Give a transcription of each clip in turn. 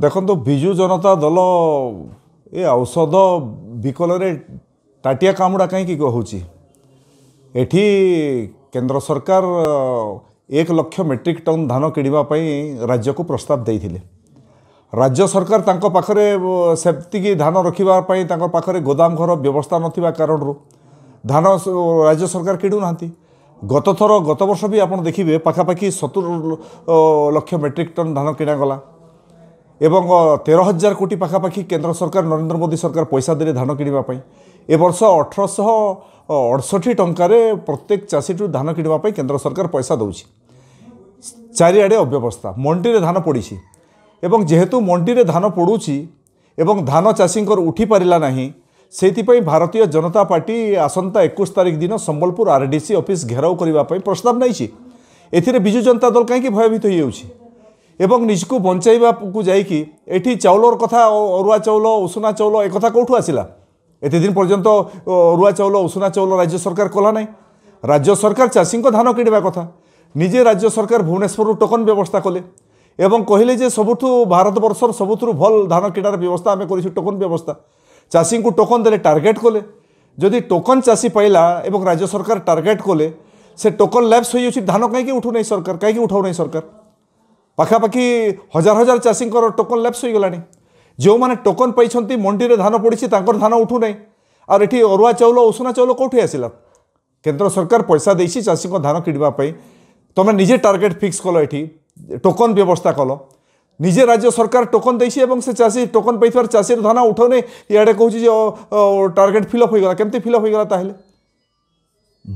ଦେଖନ୍ତୁ ବିଜୁ ଜନତା ଦଳ ଏ ଔଷଧ ବିକଳରେ ତାଟିଆ କାମୁଡ଼ା କାହିଁକି ହେଉଛି ଏଠି କେନ୍ଦ୍ର ସରକାର ଏକ ଲକ୍ଷ ମେଟ୍ରିକ୍ ଟନ୍ ଧାନ କିଣିବା ପାଇଁ ରାଜ୍ୟକୁ ପ୍ରସ୍ତାବ ଦେଇଥିଲେ ରାଜ୍ୟ ସରକାର ତାଙ୍କ ପାଖରେ ସେତିକି ଧାନ ରଖିବା ପାଇଁ ତାଙ୍କ ପାଖରେ ଗୋଦାମ ଘର ବ୍ୟବସ୍ଥା ନଥିବା କାରଣରୁ ଧାନ ରାଜ୍ୟ ସରକାର କିଣୁନାହାନ୍ତି ଗତଥର ଗତ ବର୍ଷ ବି ଆପଣ ଦେଖିବେ ପାଖାପାଖି ସତୁରି ଲକ୍ଷ ମେଟ୍ରିକ୍ ଟନ୍ ଧାନ କିଣାଗଲା এবং তের হাজার কোটি পাখাপাখি কেন্দ্র সরকার নরেন্দ্র মোদী সরকার পয়সা দেলে ধান কিনিবা পাই এ বর্ষ অঠরশহ অড়ষঠি টঙ্কারে প্রত্যেক চাষীঠু ধান কিনিবা পাই কেন্দ্র সরকার পয়সা দেଉଛି চারিআড়ে অব্যবস্থা মন্ডিরে ধান পড়িছি এবং যেহেতু মন্ডিরে ধান পড়ুছি এবং ধান চাষীঙ্কর উঠি পারিলা নাহি সেইপাই ভারতীয় জনতা পার্টি আসন্তা একুশ তারিখ দিন সম্বলপুর আরডিসি অফিস ঘেরাও করা প্রস্তাব নাইছি এতে বিজু জনতা দল কাইকি ভয়ভীত হয়ে যাচ্ছে ଏବଂ ନିଜକୁ ବଞ୍ଚାଇବାକୁ ଯାଇକି ଏଠି ଚାଉଳର କଥା ଅରୁଆ ଚାଉଳ ଉଷୁନା ଚାଉଳ ଏକଥା କେଉଁଠୁ ଆସିଲା ଏତେ ଦିନ ପର୍ଯ୍ୟନ୍ତ ଅରୁଆ ଚାଉଳ ଉଷୁନା ଚାଉଳ ରାଜ୍ୟ ସରକାର କଲା ନାହିଁ ରାଜ୍ୟ ସରକାର ଚାଷୀଙ୍କ ଧାନ କିଣିବା କଥା ନିଜେ ରାଜ୍ୟ ସରକାର ଭୁବନେଶ୍ୱରରୁ ଟୋକନ ବ୍ୟବସ୍ଥା କଲେ ଏବଂ କହିଲେ ଯେ ସବୁଠୁ ଭାରତବର୍ଷର ସବୁଥିରୁ ଭଲ ଧାନ କିଣାର ବ୍ୟବସ୍ଥା ଆମେ କରିଛୁ ଟୋକନ ବ୍ୟବସ୍ଥା ଚାଷୀଙ୍କୁ ଟୋକନ ଦେଲେ ଟାର୍ଗେଟ୍ କଲେ ଯଦି ଟୋକନ ଚାଷୀ ପାଇଲା ଏବଂ ରାଜ୍ୟ ସରକାର ଟାର୍ଗେଟ୍ କଲେ ସେ ଟୋକନ ଲ୍ୟାବ୍ସ ହୋଇଯାଉଛି ଧାନ କାହିଁକି ଉଠୁନାହିଁ ସରକାର କାହିଁକି ଉଠାଉନାହିଁ ସରକାର ପାଖାପାଖି ହଜାର ହଜାର ଚାଷୀଙ୍କର ଟୋକନ୍ ଲ୍ୟାପ୍ସ ହୋଇଗଲାଣି ଯେଉଁମାନେ ଟୋକନ୍ ପାଇଛନ୍ତି ମଣ୍ଡିରେ ଧାନ ପଡ଼ିଛି ତାଙ୍କର ଧାନ ଉଠୁନାହିଁ ଆଉ ଏଠି ଅରୁଆ ଚାଉଳ ଉଷୁନା ଚାଉଳ କେଉଁଠି ଆସିଲା କେନ୍ଦ୍ର ସରକାର ପଇସା ଦେଇଛି ଚାଷୀଙ୍କ ଧାନ କିଣିବା ପାଇଁ ତୁମେ ନିଜେ ଟାର୍ଗେଟ୍ ଫିକ୍ସ କଲ ଏଠି ଟୋକନ୍ ବ୍ୟବସ୍ଥା କଲ ନିଜେ ରାଜ୍ୟ ସରକାର ଟୋକନ୍ ଦେଇଛି ଏବଂ ସେ ଚାଷୀ ଟୋକନ୍ ପାଇଥିବାର ଚାଷୀର ଧାନ ଉଠାଉନି ଇଆଡ଼େ କହୁଛି ଯେ ଟାର୍ଗେଟ୍ ଫିଲ୍ଅପ୍ ହୋଇଗଲା କେମିତି ଫିଲ୍ଅପ୍ ହୋଇଗଲା ତାହେଲେ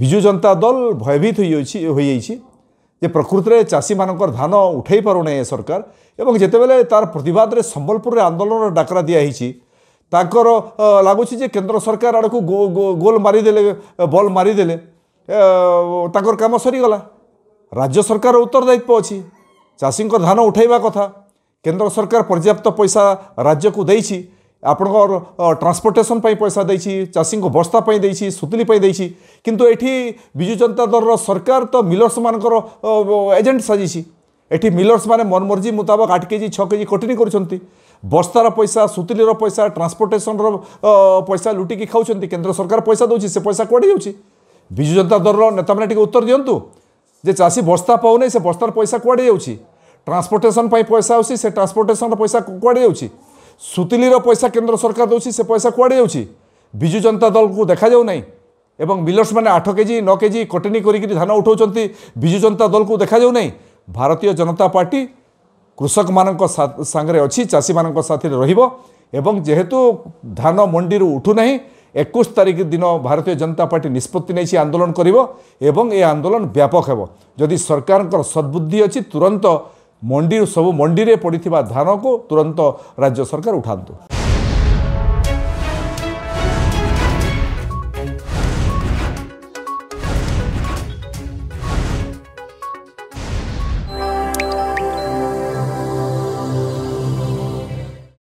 ବିଜୁ ଜନତା ଦଲ ଭୟଭୀତ ହୋଇଯାଇଛି ହୋଇଯାଇଛି ଯେ ପ୍ରକୃତିରେ ଚାଷୀମାନଙ୍କର ଧାନ ଉଠାଇ ପାରୁନାହିଁ ଏ ସରକାର ଏବଂ ଯେତେବେଳେ ତାର ପ୍ରତିବାଦରେ ସମ୍ବଲପୁରରେ ଆନ୍ଦୋଳନର ଡାକରା ଦିଆହେଇଛି ତାଙ୍କର ଲାଗୁଛି ଯେ କେନ୍ଦ୍ର ସରକାର ଆଡ଼କୁ ଗୋଲ ମାରିଦେଲେ ବଲ୍ ମାରିଦେଲେ ତାଙ୍କର କାମ ସରିଗଲା ରାଜ୍ୟ ସରକାର ଉତ୍ତରଦାୟିତ୍ୱ ଅଛି ଚାଷୀଙ୍କ ଧାନ ଉଠାଇବା କଥା କେନ୍ଦ୍ର ସରକାର ପର୍ଯ୍ୟାପ୍ତ ପଇସା ରାଜ୍ୟକୁ ଦେଇଛି ଆପଣଙ୍କର ଟ୍ରାନ୍ସପୋର୍ଟେସନ ପାଇଁ ପଇସା ଦେଇଛି ଚାଷୀଙ୍କ ବସ୍ତା ପାଇଁ ଦେଇଛି ସୁତୁଲି ପାଇଁ ଦେଇଛି କିନ୍ତୁ ଏଠି ବିଜୁ ଜନତା ଦଳର ସରକାର ତ ମିଲର୍ସମାନଙ୍କର ଏଜେଣ୍ଟ ସାଜିଛି ଏଠି ମିଲର୍ସମାନେ ମନମର୍ଜି ମୁତାବକ ଆଠ କେଜି ଛଅ କେଜି କୋଟିନି କରୁଛନ୍ତି ବସ୍ତାର ପଇସା ସୁତୁଲିର ପଇସା ଟ୍ରାନ୍ସପୋର୍ଟେସନର ପଇସା ଲୁଟିକି ଖାଉଛନ୍ତି କେନ୍ଦ୍ର ସରକାର ପଇସା ଦେଉଛି ସେ ପଇସା କୁଆଡ଼େ ଯାଉଛି ବିଜୁ ଜନତା ଦଳର ନେତାମାନେ ଟିକେ ଉତ୍ତର ଦିଅନ୍ତୁ ଯେ ଚାଷୀ ବସ୍ତା ପାଉନାହିଁ ସେ ବସ୍ତାର ପଇସା କୁଆଡ଼େ ଯାଉଛି ଟ୍ରାନ୍ସପୋର୍ଟେସନ ପାଇଁ ପଇସା ଆସୁଛି ସେ ଟ୍ରାନ୍ସପୋର୍ଟେସନର ପଇସା କୁଆଡ଼େ ଯାଉଛି ସୁତିଲିର ପଇସା କେନ୍ଦ୍ର ସରକାର ଦେଉଛି ସେ ପଇସା କୁଆଡ଼େ ଯାଉଛି ବିଜୁ ଜନତା ଦଳକୁ ଦେଖାଯାଉ ନାହିଁ ଏବଂ ମିଲର୍ସ ମାନେ ଆଠ କେଜି ନଅ କେଜି କଟେନି କରିକି ଧାନ ଉଠାଉଛନ୍ତି ବିଜୁ ଜନତା ଦଳକୁ ଦେଖାଯାଉ ନାହିଁ ଭାରତୀୟ ଜନତା ପାର୍ଟି କୃଷକମାନଙ୍କ ସାଙ୍ଗରେ ଅଛି ଚାଷୀମାନଙ୍କ ସାଥିରେ ରହିବ ଏବଂ ଯେହେତୁ ଧାନ ମଣ୍ଡିରୁ ଉଠୁନାହିଁ একুশ তারিখ দিন ভারতীয় জনতা পার্টি নিষ্পত্তি নেই আন্দোলন করব এবং এ আন্দোলন ব্যাপক হব যদি সরকারঙ্কর সদ্বুদ্ধি অছি তুরন্ত ମଣ୍ଡି ସବୁ ମଣ୍ଡିରେ ପଡ଼ିଥିବା ଧାନକୁ ତୁରନ୍ତ ରାଜ୍ୟ ସରକାର ଉଠାନ୍ତୁ